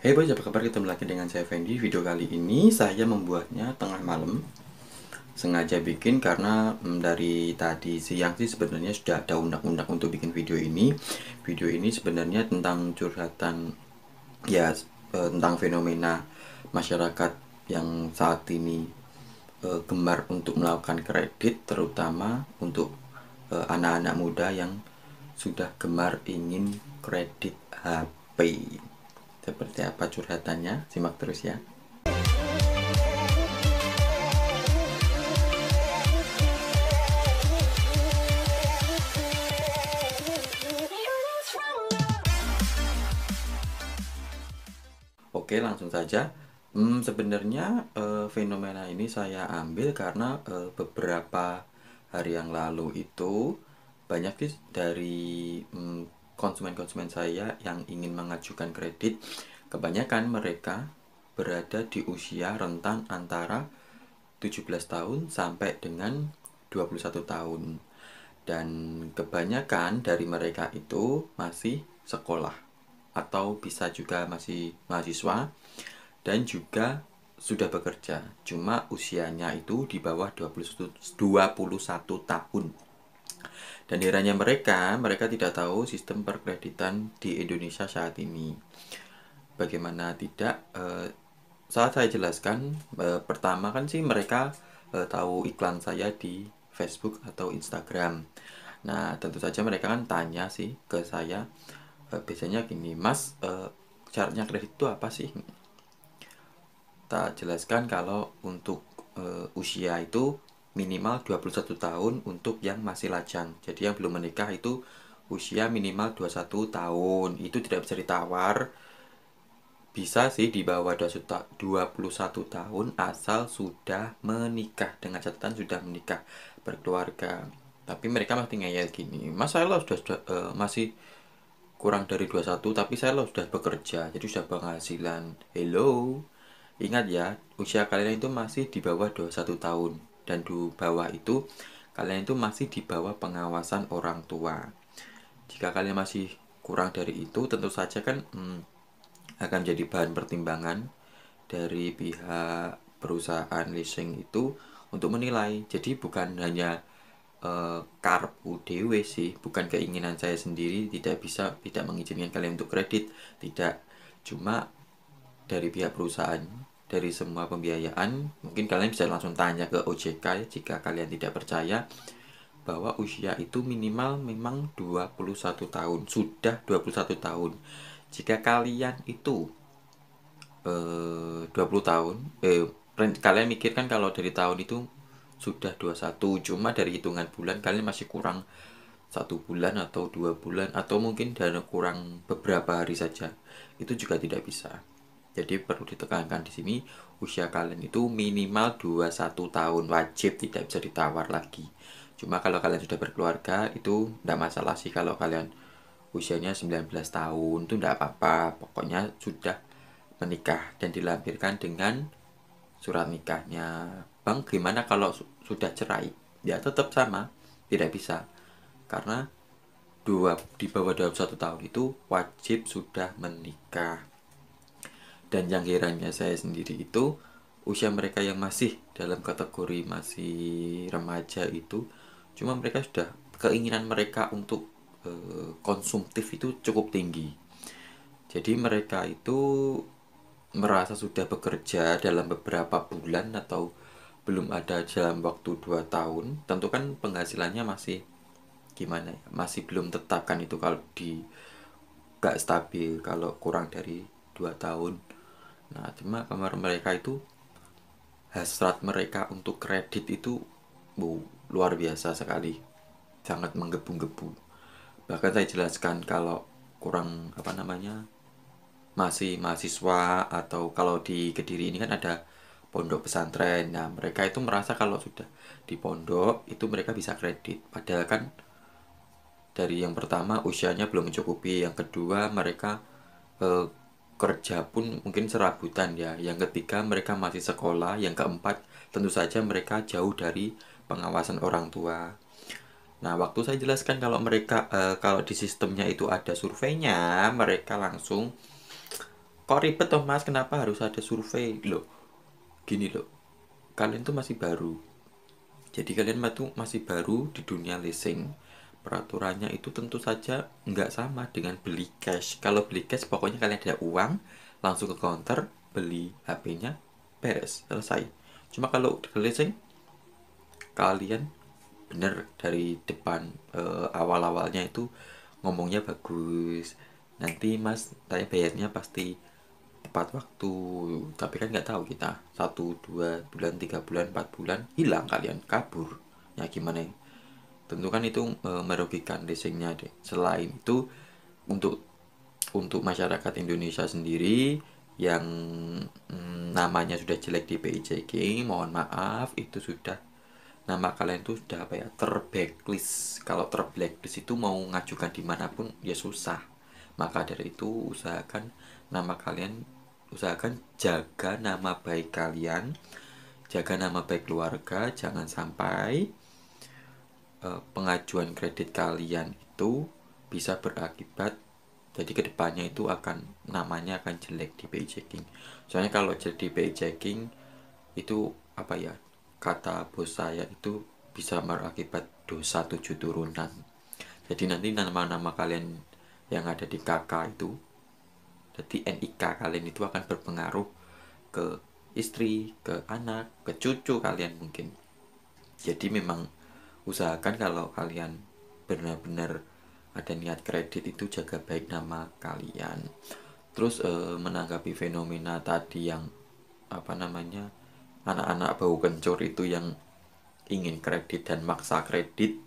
Hey boys, apa kabar? Kita lagi dengan saya Fendi Video kali ini saya membuatnya tengah malam Sengaja bikin karena mm, dari tadi siang sih sebenarnya sudah ada undang-undang untuk bikin video ini Video ini sebenarnya tentang curhatan Ya, e, tentang fenomena masyarakat yang saat ini eh, gemar untuk melakukan kredit Terutama untuk e, anak-anak eh, anak -anak muda yang sudah gemar ingin kredit HP seperti apa curhatannya simak terus ya Oke langsung saja hmm, sebenarnya e, fenomena ini saya ambil karena e, beberapa hari yang lalu itu banyak dari hmm, konsumen-konsumen saya yang ingin mengajukan kredit, kebanyakan mereka berada di usia rentan antara 17 tahun sampai dengan 21 tahun. Dan kebanyakan dari mereka itu masih sekolah atau bisa juga masih mahasiswa dan juga sudah bekerja. Cuma usianya itu di bawah 21, 21 tahun. Dan herannya mereka, mereka tidak tahu sistem perkreditan di Indonesia saat ini. Bagaimana tidak? E, saat saya jelaskan, e, pertama kan sih mereka e, tahu iklan saya di Facebook atau Instagram. Nah, tentu saja mereka kan tanya sih ke saya, e, biasanya gini, Mas, e, syaratnya kredit itu apa sih? Tak jelaskan kalau untuk e, usia itu minimal 21 tahun untuk yang masih lajang. Jadi yang belum menikah itu usia minimal 21 tahun. Itu tidak bisa ditawar. Bisa sih di bawah 21 tahun asal sudah menikah dengan catatan sudah menikah berkeluarga. Tapi mereka masih ngeyel gini. Mas saya loh sudah, sudah uh, masih kurang dari 21 tapi saya loh sudah bekerja. Jadi sudah penghasilan. Hello. Ingat ya, usia kalian itu masih di bawah 21 tahun dan di bawah itu kalian itu masih di bawah pengawasan orang tua. Jika kalian masih kurang dari itu, tentu saja kan hmm, akan jadi bahan pertimbangan dari pihak perusahaan leasing itu untuk menilai. Jadi bukan hanya uh, eh, UDW sih, bukan keinginan saya sendiri tidak bisa tidak mengizinkan kalian untuk kredit, tidak cuma dari pihak perusahaan dari semua pembiayaan. Mungkin kalian bisa langsung tanya ke OJK ya, jika kalian tidak percaya bahwa usia itu minimal memang 21 tahun, sudah 21 tahun. Jika kalian itu eh, 20 tahun, eh, kalian mikirkan kalau dari tahun itu sudah 21, cuma dari hitungan bulan kalian masih kurang satu bulan atau dua bulan atau mungkin dana kurang beberapa hari saja itu juga tidak bisa jadi perlu ditekankan di sini usia kalian itu minimal 21 tahun wajib tidak bisa ditawar lagi. Cuma kalau kalian sudah berkeluarga itu tidak masalah sih kalau kalian usianya 19 tahun itu tidak apa-apa. Pokoknya sudah menikah dan dilampirkan dengan surat nikahnya. Bang, gimana kalau su sudah cerai? Ya tetap sama, tidak bisa. Karena dua di bawah 21 tahun itu wajib sudah menikah dan yang kiranya saya sendiri itu usia mereka yang masih dalam kategori masih remaja itu cuma mereka sudah keinginan mereka untuk e, konsumtif itu cukup tinggi jadi mereka itu merasa sudah bekerja dalam beberapa bulan atau belum ada dalam waktu 2 tahun tentu kan penghasilannya masih gimana ya masih belum tetapkan itu kalau di gak stabil kalau kurang dari 2 tahun Nah, cuma kamar mereka itu hasrat mereka untuk kredit itu wow, luar biasa sekali. Sangat menggebu-gebu. Bahkan saya jelaskan kalau kurang apa namanya? masih mahasiswa atau kalau di Kediri ini kan ada pondok pesantren. Nah, mereka itu merasa kalau sudah di pondok itu mereka bisa kredit. Padahal kan dari yang pertama usianya belum mencukupi, yang kedua mereka eh, kerja pun mungkin serabutan ya. Yang ketiga mereka masih sekolah, yang keempat tentu saja mereka jauh dari pengawasan orang tua. Nah, waktu saya jelaskan kalau mereka uh, kalau di sistemnya itu ada surveinya, mereka langsung kok ribet toh Mas, kenapa harus ada survei? Loh. Gini loh. Kalian tuh masih baru. Jadi kalian tuh masih baru di dunia leasing peraturannya itu tentu saja nggak sama dengan beli cash. Kalau beli cash pokoknya kalian ada uang, langsung ke counter, beli HP-nya, beres, selesai. Cuma kalau leasing, kalian bener dari depan uh, awal-awalnya itu ngomongnya bagus. Nanti mas, tanya bayarnya pasti tepat waktu tapi kan nggak tahu kita satu dua bulan tiga bulan empat bulan hilang kalian kabur ya gimana ya? tentu kan itu e, merugikan leasingnya deh selain itu untuk untuk masyarakat Indonesia sendiri yang mm, namanya sudah jelek di PIJG mohon maaf itu sudah nama kalian itu sudah apa ya terblacklist kalau terblacklist itu mau ngajukan dimanapun ya susah maka dari itu usahakan nama kalian usahakan jaga nama baik kalian jaga nama baik keluarga jangan sampai Eh, pengajuan kredit kalian itu bisa berakibat jadi kedepannya itu akan namanya akan jelek di BI checking soalnya kalau jadi BI checking itu apa ya kata bos saya itu bisa berakibat dosa tujuh turunan jadi nanti nama-nama kalian yang ada di KK itu jadi NIK kalian itu akan berpengaruh ke istri, ke anak, ke cucu kalian mungkin jadi memang usahakan kalau kalian benar-benar ada niat kredit itu jaga baik nama kalian terus eh, menanggapi fenomena tadi yang apa namanya anak-anak bau kencur itu yang ingin kredit dan maksa kredit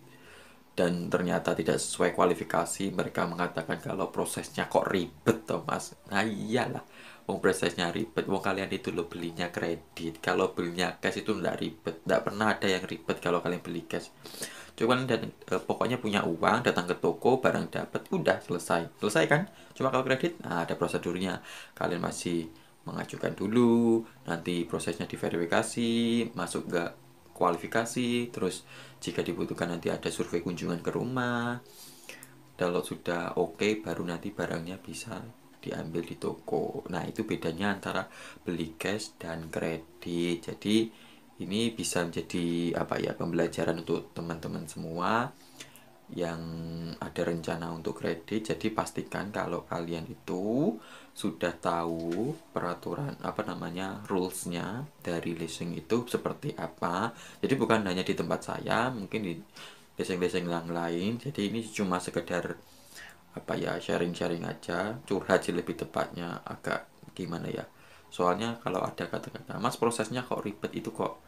dan ternyata tidak sesuai kualifikasi mereka mengatakan kalau prosesnya kok ribet Thomas nah iyalah Wong prosesnya ribet, wong kalian itu lo belinya kredit. Kalau belinya cash itu nggak ribet, nggak pernah ada yang ribet kalau kalian beli cash. Cuman dan e, pokoknya punya uang, datang ke toko, barang dapat, udah selesai, selesai kan? Cuma kalau kredit, nah, ada prosedurnya. Kalian masih mengajukan dulu, nanti prosesnya diverifikasi, masuk ke kualifikasi, terus jika dibutuhkan nanti ada survei kunjungan ke rumah. Kalau sudah oke, okay, baru nanti barangnya bisa diambil di toko nah itu bedanya antara beli cash dan kredit jadi ini bisa menjadi apa ya pembelajaran untuk teman-teman semua yang ada rencana untuk kredit jadi pastikan kalau kalian itu sudah tahu peraturan apa namanya rulesnya dari leasing itu seperti apa jadi bukan hanya di tempat saya mungkin di leasing-leasing yang lain jadi ini cuma sekedar apa ya sharing-sharing aja curhat sih lebih tepatnya agak gimana ya soalnya kalau ada kata-kata mas prosesnya kok ribet itu kok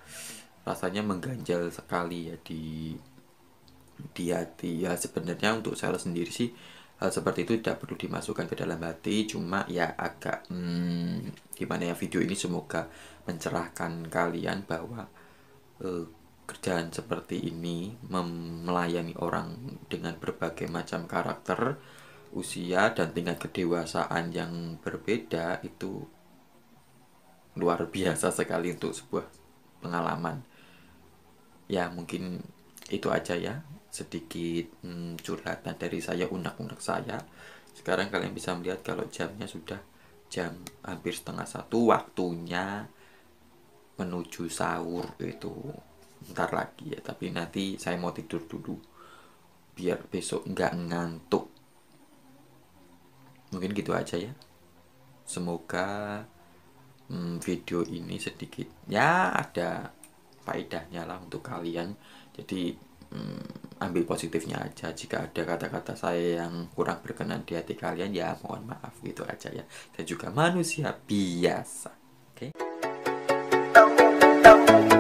rasanya mengganjal sekali ya di di hati ya sebenarnya untuk saya sendiri sih hal seperti itu tidak perlu dimasukkan ke dalam hati cuma ya agak hmm, gimana ya video ini semoga mencerahkan kalian bahwa eh, kerjaan seperti ini melayani orang dengan berbagai macam karakter, usia dan tingkat kedewasaan yang berbeda itu luar biasa sekali untuk sebuah pengalaman. Ya, mungkin itu aja ya sedikit hmm, curhatan dari saya unak-unak saya. Sekarang kalian bisa melihat kalau jamnya sudah jam hampir setengah satu waktunya menuju sahur itu ntar lagi ya tapi nanti saya mau tidur dulu biar besok nggak ngantuk mungkin gitu aja ya semoga hmm, video ini sedikit ya ada faedahnya lah untuk kalian jadi hmm, ambil positifnya aja jika ada kata-kata saya yang kurang berkenan di hati kalian ya mohon maaf gitu aja ya saya juga manusia biasa oke okay?